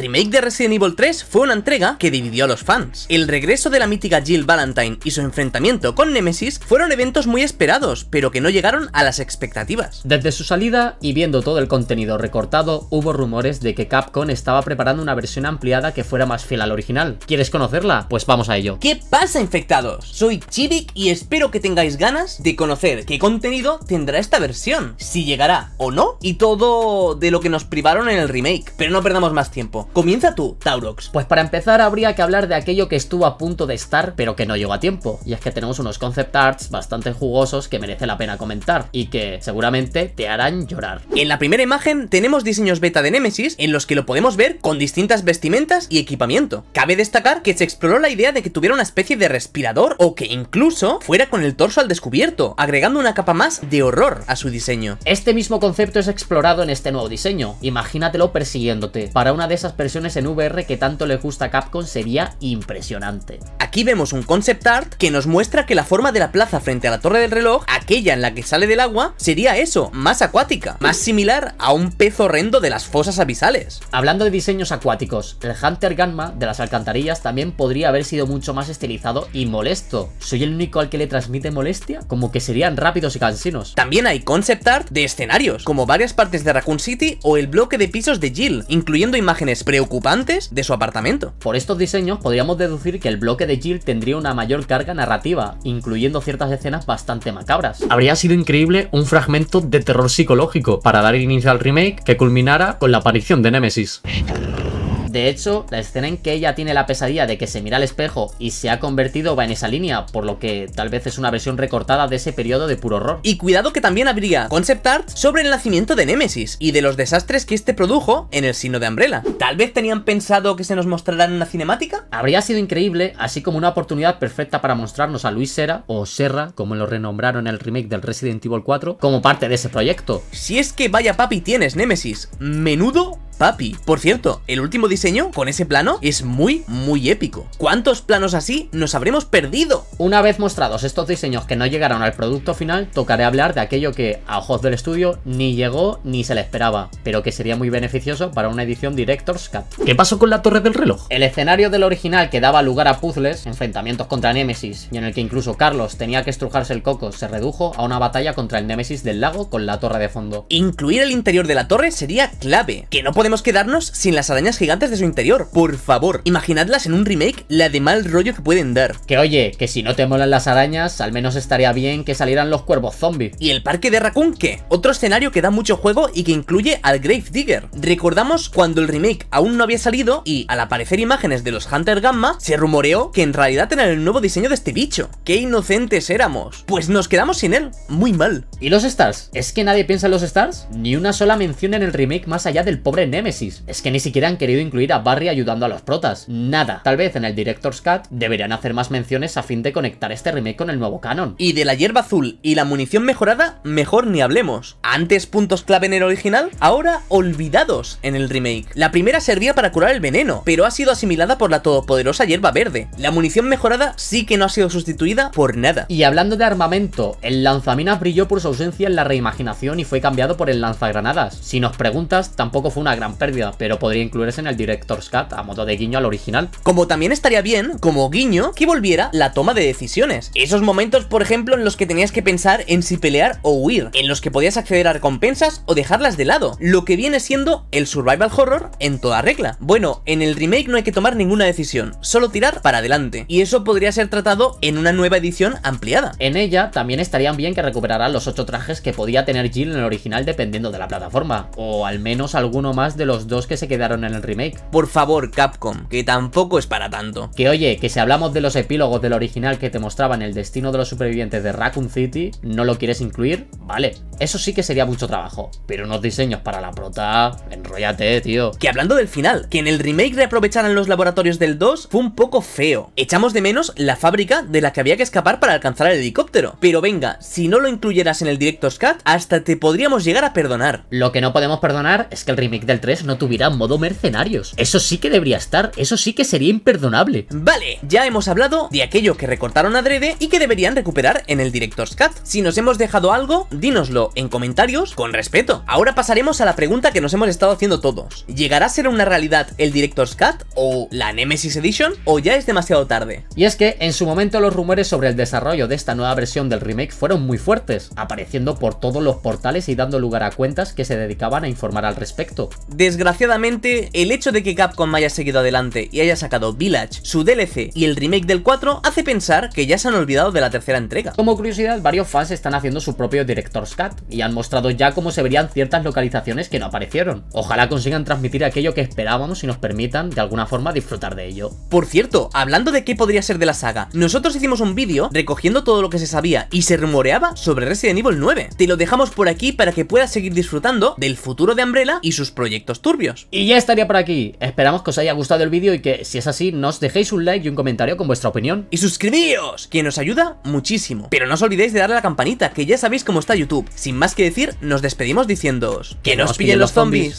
remake de Resident Evil 3 fue una entrega que dividió a los fans. El regreso de la mítica Jill Valentine y su enfrentamiento con Nemesis fueron eventos muy esperados, pero que no llegaron a las expectativas. Desde su salida y viendo todo el contenido recortado, hubo rumores de que Capcom estaba preparando una versión ampliada que fuera más fiel al original. ¿Quieres conocerla? Pues vamos a ello. ¿Qué pasa, infectados? Soy Chivik y espero que tengáis ganas de conocer qué contenido tendrá esta versión, si llegará o no, y todo de lo que nos privaron en el remake. Pero no perdamos más tiempo, Comienza tú, Taurox. Pues para empezar habría que hablar de aquello que estuvo a punto de estar, pero que no llegó a tiempo. Y es que tenemos unos concept arts bastante jugosos que merece la pena comentar y que seguramente te harán llorar. En la primera imagen tenemos diseños beta de Nemesis en los que lo podemos ver con distintas vestimentas y equipamiento. Cabe destacar que se exploró la idea de que tuviera una especie de respirador o que incluso fuera con el torso al descubierto, agregando una capa más de horror a su diseño. Este mismo concepto es explorado en este nuevo diseño. Imagínatelo persiguiéndote. Para una de esas versiones en VR que tanto le gusta a Capcom sería impresionante. Aquí vemos un concept art que nos muestra que la forma de la plaza frente a la torre del reloj, aquella en la que sale del agua, sería eso, más acuática, más similar a un pez horrendo de las fosas abisales. Hablando de diseños acuáticos, el Hunter Gamma de las alcantarillas también podría haber sido mucho más estilizado y molesto. ¿Soy el único al que le transmite molestia? Como que serían rápidos y cansinos. También hay concept art de escenarios, como varias partes de Raccoon City o el bloque de pisos de Jill, incluyendo imágenes preocupantes de su apartamento. Por estos diseños podríamos deducir que el bloque de Jill tendría una mayor carga narrativa, incluyendo ciertas escenas bastante macabras. Habría sido increíble un fragmento de terror psicológico para dar inicio al remake que culminara con la aparición de Nemesis. De hecho, la escena en que ella tiene la pesadilla de que se mira al espejo y se ha convertido va en esa línea, por lo que tal vez es una versión recortada de ese periodo de puro horror. Y cuidado que también habría concept art sobre el nacimiento de Némesis y de los desastres que este produjo en el signo de Umbrella. Tal vez tenían pensado que se nos en una cinemática. Habría sido increíble, así como una oportunidad perfecta para mostrarnos a Luis Serra, o Serra, como lo renombraron en el remake del Resident Evil 4, como parte de ese proyecto. Si es que vaya papi tienes Némesis, menudo papi. Por cierto, el último diseño con ese plano es muy, muy épico. ¿Cuántos planos así nos habremos perdido? Una vez mostrados estos diseños que no llegaron al producto final, tocaré hablar de aquello que a ojos del estudio ni llegó ni se le esperaba, pero que sería muy beneficioso para una edición Director's Cut. ¿Qué pasó con la Torre del Reloj? El escenario del original que daba lugar a puzzles, enfrentamientos contra Némesis y en el que incluso Carlos tenía que estrujarse el coco, se redujo a una batalla contra el Némesis del lago con la torre de fondo. Incluir el interior de la torre sería clave, que no podemos quedarnos sin las arañas gigantes de su interior, por favor. Imaginadlas en un remake, la de mal rollo que pueden dar. Que oye, que si no te molan las arañas, al menos estaría bien que salieran los cuervos zombies. ¿Y el parque de Raccoon qué? Otro escenario que da mucho juego y que incluye al Grave Digger. Recordamos cuando el remake aún no había salido y, al aparecer imágenes de los Hunter Gamma, se rumoreó que en realidad tenían el nuevo diseño de este bicho. ¡Qué inocentes éramos! Pues nos quedamos sin él, muy mal. ¿Y los Stars? ¿Es que nadie piensa en los Stars? Ni una sola mención en el remake más allá del pobre Ned es que ni siquiera han querido incluir a Barry ayudando a los protas. Nada. Tal vez en el Director's Cut deberían hacer más menciones a fin de conectar este remake con el nuevo canon. Y de la hierba azul y la munición mejorada, mejor ni hablemos. Antes puntos clave en el original, ahora olvidados en el remake. La primera servía para curar el veneno, pero ha sido asimilada por la todopoderosa hierba verde. La munición mejorada sí que no ha sido sustituida por nada. Y hablando de armamento, el lanzaminas brilló por su ausencia en la reimaginación y fue cambiado por el lanzagranadas. Si nos preguntas, tampoco fue una gran pérdida, pero podría incluirse en el Director's Cut a modo de guiño al original. Como también estaría bien, como guiño, que volviera la toma de decisiones. Esos momentos, por ejemplo, en los que tenías que pensar en si pelear o huir, en los que podías acceder a recompensas o dejarlas de lado, lo que viene siendo el survival horror en toda regla. Bueno, en el remake no hay que tomar ninguna decisión, solo tirar para adelante, y eso podría ser tratado en una nueva edición ampliada. En ella también estarían bien que recuperaran los 8 trajes que podía tener Jill en el original dependiendo de la plataforma, o al menos alguno más de los dos que se quedaron en el remake. Por favor, Capcom, que tampoco es para tanto. Que oye, que si hablamos de los epílogos del original que te mostraban el destino de los supervivientes de Raccoon City, ¿no lo quieres incluir? Vale, eso sí que sería mucho trabajo, pero unos diseños para la prota, enrollate, tío. Que hablando del final, que en el remake reaprovecharan los laboratorios del 2 fue un poco feo. Echamos de menos la fábrica de la que había que escapar para alcanzar el helicóptero. Pero venga, si no lo incluyeras en el director's cut, hasta te podríamos llegar a perdonar. Lo que no podemos perdonar es que el remake del 3 no tuviera modo mercenarios. Eso sí que debería estar, eso sí que sería imperdonable. Vale, ya hemos hablado de aquello que recortaron adrede y que deberían recuperar en el director's cut. Si nos hemos dejado algo, dínoslo en comentarios con respeto. Ahora pasaremos a la pregunta que nos hemos estado haciendo todos. ¿Llegará a ser una realidad el Director's Cut o la Nemesis Edition o ya es demasiado tarde? Y es que en su momento los rumores sobre el desarrollo de esta nueva versión del remake fueron muy fuertes, apareciendo por todos los portales y dando lugar a cuentas que se dedicaban a informar al respecto. Desgraciadamente, el hecho de que Capcom haya seguido adelante y haya sacado Village, su DLC y el remake del 4 hace pensar que ya se han olvidado de la tercera entrega. Como curiosidad, varios fans están haciendo su propio Director's Cut, y han mostrado ya cómo se verían ciertas localizaciones que no aparecieron. Ojalá consigan transmitir aquello que esperábamos y nos permitan de alguna forma disfrutar de ello. Por cierto, hablando de qué podría ser de la saga, nosotros hicimos un vídeo recogiendo todo lo que se sabía y se rumoreaba sobre Resident Evil 9. Te lo dejamos por aquí para que puedas seguir disfrutando del futuro de Umbrella y sus proyectos turbios. Y ya estaría por aquí. Esperamos que os haya gustado el vídeo y que, si es así, nos dejéis un like y un comentario con vuestra opinión. Y suscribíos, que nos ayuda muchísimo. Pero no os olvidéis de darle a la campanita, que ya sabéis cómo está YouTube. Si sin más que decir, nos despedimos diciéndoos que, nos pillen los zombies.